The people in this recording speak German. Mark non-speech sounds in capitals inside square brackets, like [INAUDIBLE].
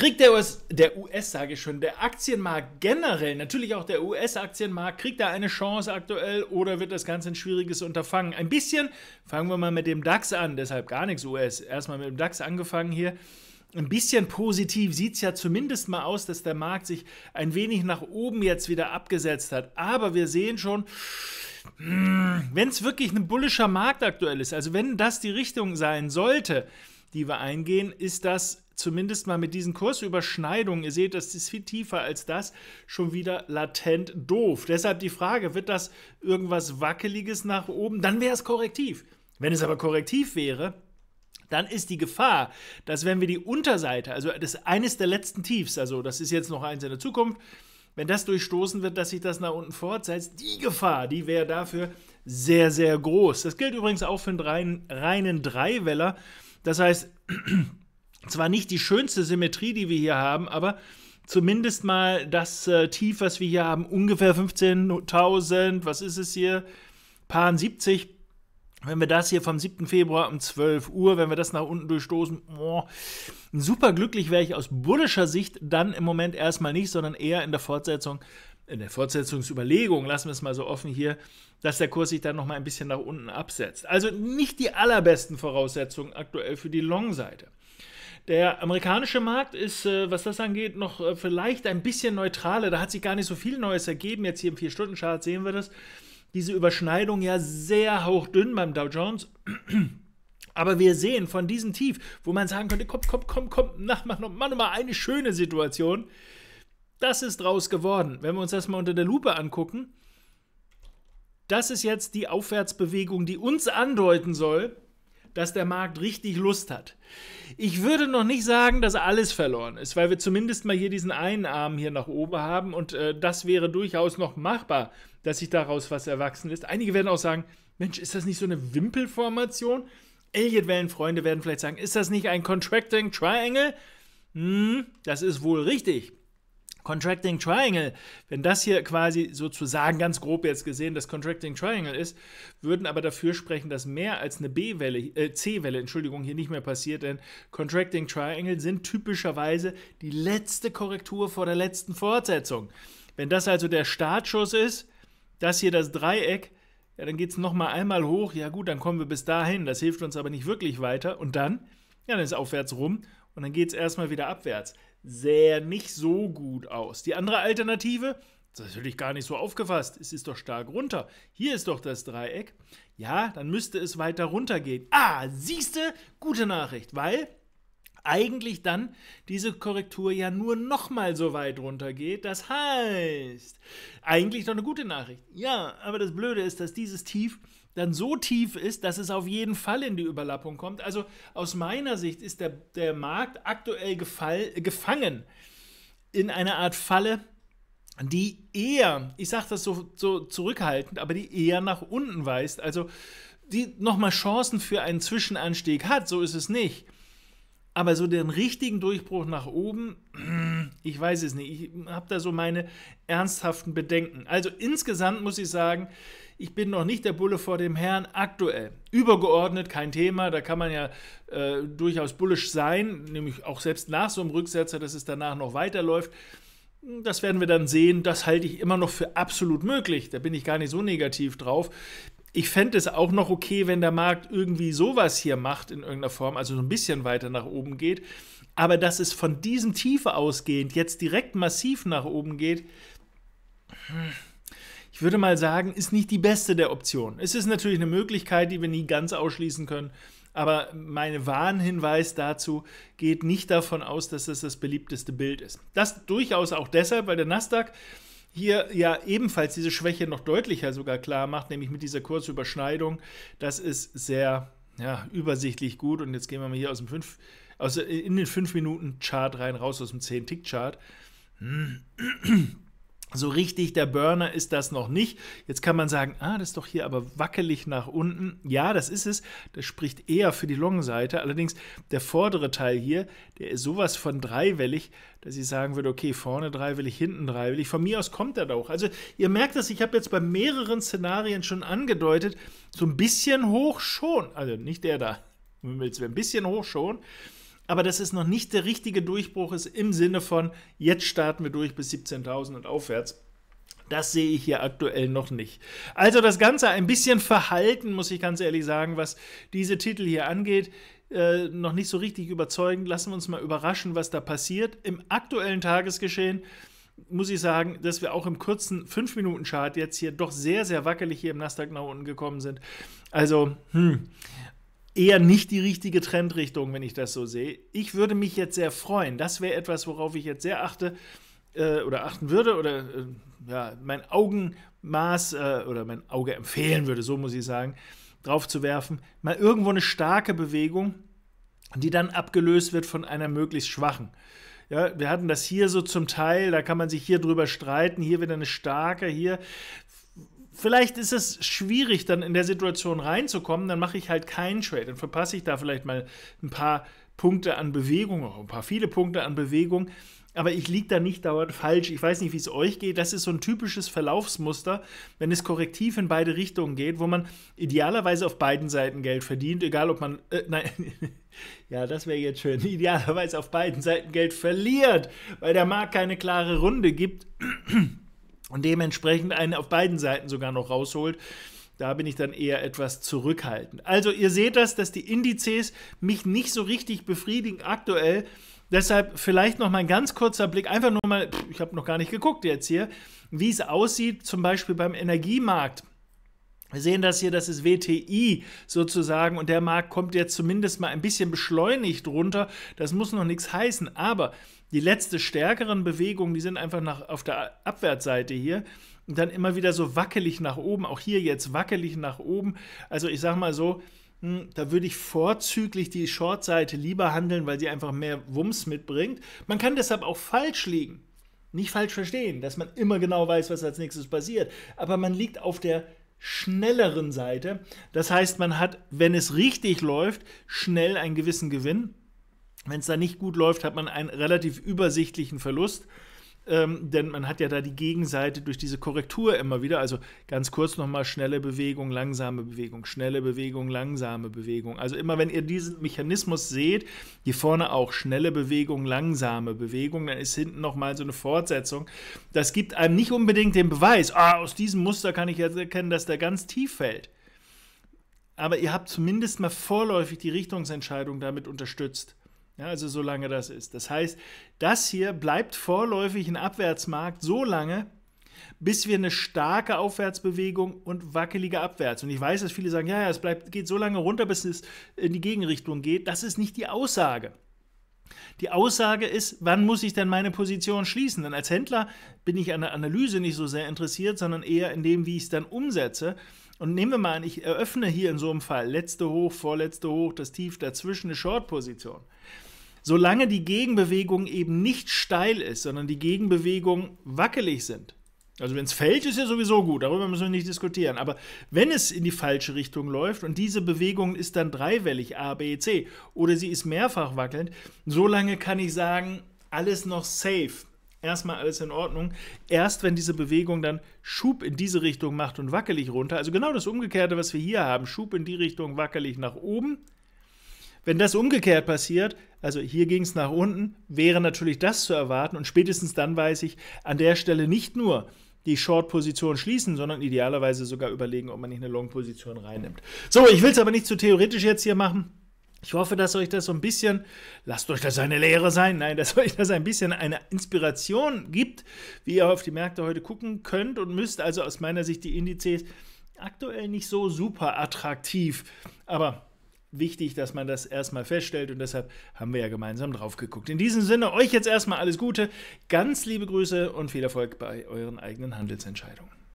kriegt der US, der US sage ich schon, der Aktienmarkt generell, natürlich auch der US-Aktienmarkt, kriegt da eine Chance aktuell oder wird das Ganze ein schwieriges Unterfangen? Ein bisschen, fangen wir mal mit dem DAX an, deshalb gar nichts US, erstmal mit dem DAX angefangen hier. Ein bisschen positiv sieht es ja zumindest mal aus, dass der Markt sich ein wenig nach oben jetzt wieder abgesetzt hat. Aber wir sehen schon, hm, wenn es wirklich ein bullischer Markt aktuell ist, also wenn das die Richtung sein sollte, die wir eingehen, ist das zumindest mal mit diesen Kursüberschneidungen, ihr seht, das ist viel tiefer als das, schon wieder latent doof. Deshalb die Frage, wird das irgendwas Wackeliges nach oben? Dann wäre es korrektiv. Wenn es aber korrektiv wäre, dann ist die Gefahr, dass wenn wir die Unterseite, also das ist eines der letzten Tiefs, also das ist jetzt noch eins in der Zukunft, wenn das durchstoßen wird, dass sich das nach unten fortsetzt, die Gefahr, die wäre dafür sehr, sehr groß. Das gilt übrigens auch für einen reinen, reinen Dreiweller. Das heißt, zwar nicht die schönste Symmetrie, die wir hier haben, aber zumindest mal das äh, Tief, was wir hier haben, ungefähr 15.000, was ist es hier? Paar 70. Wenn wir das hier vom 7. Februar um 12 Uhr, wenn wir das nach unten durchstoßen, oh, super glücklich wäre ich aus bullischer Sicht dann im Moment erstmal nicht, sondern eher in der Fortsetzung, in der Fortsetzungsüberlegung, lassen wir es mal so offen hier, dass der Kurs sich dann nochmal ein bisschen nach unten absetzt. Also nicht die allerbesten Voraussetzungen aktuell für die Long-Seite. Der amerikanische Markt ist, äh, was das angeht, noch äh, vielleicht ein bisschen neutraler. Da hat sich gar nicht so viel Neues ergeben. Jetzt hier im 4-Stunden-Chart sehen wir das. Diese Überschneidung ja sehr hauchdünn beim Dow Jones. [CLEARS THROAT] Aber wir sehen von diesem Tief, wo man sagen könnte, komm, komm, komm, komm, mach noch, mach noch mal eine schöne Situation. Das ist draus geworden. Wenn wir uns das mal unter der Lupe angucken, das ist jetzt die Aufwärtsbewegung, die uns andeuten soll, dass der Markt richtig Lust hat. Ich würde noch nicht sagen, dass alles verloren ist, weil wir zumindest mal hier diesen einen Arm hier nach oben haben und äh, das wäre durchaus noch machbar, dass sich daraus was erwachsen ist. Einige werden auch sagen, Mensch, ist das nicht so eine Wimpelformation? Elliott-Wellenfreunde werden vielleicht sagen, ist das nicht ein Contracting Triangle? Hm, das ist wohl richtig. Contracting Triangle, wenn das hier quasi sozusagen ganz grob jetzt gesehen das Contracting Triangle ist, würden aber dafür sprechen, dass mehr als eine B-Welle, äh, C-Welle, Entschuldigung, hier nicht mehr passiert, denn Contracting Triangle sind typischerweise die letzte Korrektur vor der letzten Fortsetzung. Wenn das also der Startschuss ist, das hier das Dreieck, ja, dann geht es nochmal einmal hoch, ja gut, dann kommen wir bis dahin, das hilft uns aber nicht wirklich weiter und dann, ja, dann ist aufwärts rum und dann geht es erstmal wieder abwärts. Sähe nicht so gut aus. Die andere Alternative, das ist natürlich gar nicht so aufgefasst, es ist doch stark runter. Hier ist doch das Dreieck. Ja, dann müsste es weiter runter gehen. Ah, siehste, gute Nachricht, weil eigentlich dann diese Korrektur ja nur nochmal so weit runter geht. Das heißt, eigentlich doch eine gute Nachricht. Ja, aber das Blöde ist, dass dieses Tief dann so tief ist, dass es auf jeden Fall in die Überlappung kommt. Also aus meiner Sicht ist der, der Markt aktuell gefall, äh, gefangen in einer Art Falle, die eher, ich sage das so, so zurückhaltend, aber die eher nach unten weist. Also die nochmal Chancen für einen Zwischenanstieg hat, so ist es nicht. Aber so den richtigen Durchbruch nach oben, [CLEARS THROAT] ich weiß es nicht. Ich habe da so meine ernsthaften Bedenken. Also insgesamt muss ich sagen, ich bin noch nicht der Bulle vor dem Herrn aktuell. Übergeordnet kein Thema, da kann man ja äh, durchaus bullisch sein, nämlich auch selbst nach so einem Rücksetzer, dass es danach noch weiterläuft. Das werden wir dann sehen. Das halte ich immer noch für absolut möglich. Da bin ich gar nicht so negativ drauf. Ich fände es auch noch okay, wenn der Markt irgendwie sowas hier macht in irgendeiner Form, also so ein bisschen weiter nach oben geht. Aber dass es von diesem Tiefe ausgehend jetzt direkt massiv nach oben geht, hm würde mal sagen, ist nicht die beste der Optionen. Es ist natürlich eine Möglichkeit, die wir nie ganz ausschließen können. Aber mein Warnhinweis dazu geht nicht davon aus, dass das das beliebteste Bild ist. Das durchaus auch deshalb, weil der Nasdaq hier ja ebenfalls diese Schwäche noch deutlicher sogar klar macht, nämlich mit dieser Kurzüberschneidung. Das ist sehr ja, übersichtlich gut. Und jetzt gehen wir mal hier aus dem 5, aus, in den 5-Minuten-Chart rein, raus aus dem 10-Tick-Chart. So richtig der Burner ist das noch nicht. Jetzt kann man sagen, ah, das ist doch hier aber wackelig nach unten. Ja, das ist es. Das spricht eher für die Long-Seite. Allerdings der vordere Teil hier, der ist sowas von dreiwellig, dass ich sagen würde, okay, vorne dreiwellig, hinten dreiwellig. Von mir aus kommt er da auch. Also ihr merkt das, ich habe jetzt bei mehreren Szenarien schon angedeutet, so ein bisschen hoch schon. Also nicht der da. ein bisschen hoch schon aber dass es noch nicht der richtige Durchbruch ist im Sinne von, jetzt starten wir durch bis 17.000 und aufwärts. Das sehe ich hier aktuell noch nicht. Also das Ganze ein bisschen verhalten, muss ich ganz ehrlich sagen, was diese Titel hier angeht. Äh, noch nicht so richtig überzeugend. Lassen wir uns mal überraschen, was da passiert. Im aktuellen Tagesgeschehen muss ich sagen, dass wir auch im kurzen 5-Minuten-Chart jetzt hier doch sehr, sehr wackelig hier im Nasdaq nach unten gekommen sind. Also, hm, eher nicht die richtige Trendrichtung, wenn ich das so sehe. Ich würde mich jetzt sehr freuen. Das wäre etwas, worauf ich jetzt sehr achte äh, oder achten würde oder äh, ja, mein Augenmaß äh, oder mein Auge empfehlen würde, so muss ich sagen, drauf zu werfen. Mal irgendwo eine starke Bewegung, die dann abgelöst wird von einer möglichst schwachen. Ja, wir hatten das hier so zum Teil, da kann man sich hier drüber streiten, hier wieder eine starke, hier vielleicht ist es schwierig, dann in der Situation reinzukommen, dann mache ich halt keinen Trade, dann verpasse ich da vielleicht mal ein paar Punkte an Bewegung, auch ein paar viele Punkte an Bewegung, aber ich liege da nicht dauernd falsch. Ich weiß nicht, wie es euch geht. Das ist so ein typisches Verlaufsmuster, wenn es korrektiv in beide Richtungen geht, wo man idealerweise auf beiden Seiten Geld verdient, egal ob man, äh, nein, [LAUGHS] ja, das wäre jetzt schön, idealerweise auf beiden Seiten Geld verliert, weil der Markt keine klare Runde gibt und dementsprechend einen auf beiden Seiten sogar noch rausholt. Da bin ich dann eher etwas zurückhaltend. Also ihr seht das, dass die Indizes mich nicht so richtig befriedigen aktuell. Deshalb vielleicht noch mal ein ganz kurzer Blick, einfach nur mal, ich habe noch gar nicht geguckt jetzt hier, wie es aussieht, zum Beispiel beim Energiemarkt. Wir sehen das hier, das ist WTI sozusagen und der Markt kommt jetzt zumindest mal ein bisschen beschleunigt runter. Das muss noch nichts heißen, aber die letzte stärkeren Bewegungen, die sind einfach nach, auf der Abwärtsseite hier und dann immer wieder so wackelig nach oben, auch hier jetzt wackelig nach oben. Also ich sag mal so, hm, da würde ich vorzüglich die Short-Seite lieber handeln, weil sie einfach mehr Wumms mitbringt. Man kann deshalb auch falsch liegen. Nicht falsch verstehen, dass man immer genau weiß, was als nächstes passiert. Aber man liegt auf der schnelleren Seite. Das heißt, man hat, wenn es richtig läuft, schnell einen gewissen Gewinn. Wenn es da nicht gut läuft, hat man einen relativ übersichtlichen Verlust ähm, denn man hat ja da die Gegenseite durch diese Korrektur immer wieder. Also ganz kurz nochmal schnelle Bewegung, langsame Bewegung, schnelle Bewegung, langsame Bewegung. Also immer wenn ihr diesen Mechanismus seht, hier vorne auch schnelle Bewegung, langsame Bewegung, dann ist hinten nochmal so eine Fortsetzung. Das gibt einem nicht unbedingt den Beweis, ah, aus diesem Muster kann ich jetzt erkennen, dass der ganz tief fällt. Aber ihr habt zumindest mal vorläufig die Richtungsentscheidung damit unterstützt. Ja, also solange das ist. Das heißt, das hier bleibt vorläufig ein Abwärtsmarkt so lange, bis wir eine starke Aufwärtsbewegung und wackelige Abwärts. Und ich weiß, dass viele sagen, ja, ja, es bleibt, geht so lange runter, bis es in die Gegenrichtung geht. Das ist nicht die Aussage. Die Aussage ist, wann muss ich denn meine Position schließen? Denn als Händler bin ich an der Analyse nicht so sehr interessiert, sondern eher in dem, wie ich es dann umsetze. Und nehmen wir mal an, ich eröffne hier in so einem Fall letzte Hoch, vorletzte Hoch, das Tief, dazwischen eine Short-Position solange die Gegenbewegung eben nicht steil ist, sondern die Gegenbewegung wackelig sind. Also wenn es fällt, ist ja sowieso gut, darüber müssen wir nicht diskutieren. Aber wenn es in die falsche Richtung läuft und diese Bewegung ist dann dreiwellig, A, B, C, oder sie ist mehrfach wackelnd, solange kann ich sagen, alles noch safe. Erstmal alles in Ordnung. Erst wenn diese Bewegung dann Schub in diese Richtung macht und wackelig runter, also genau das Umgekehrte, was wir hier haben, Schub in die Richtung wackelig nach oben, wenn das umgekehrt passiert, also hier ging es nach unten, wäre natürlich das zu erwarten und spätestens dann weiß ich an der Stelle nicht nur die Short-Position schließen, sondern idealerweise sogar überlegen, ob man nicht eine Long-Position reinnimmt. So, ich will es aber nicht zu theoretisch jetzt hier machen. Ich hoffe, dass euch das so ein bisschen, lasst euch das eine Lehre sein, nein, dass euch das ein bisschen eine Inspiration gibt, wie ihr auf die Märkte heute gucken könnt und müsst. Also aus meiner Sicht die Indizes aktuell nicht so super attraktiv, aber wichtig, dass man das erstmal feststellt und deshalb haben wir ja gemeinsam drauf geguckt. In diesem Sinne, euch jetzt erstmal alles Gute, ganz liebe Grüße und viel Erfolg bei euren eigenen Handelsentscheidungen.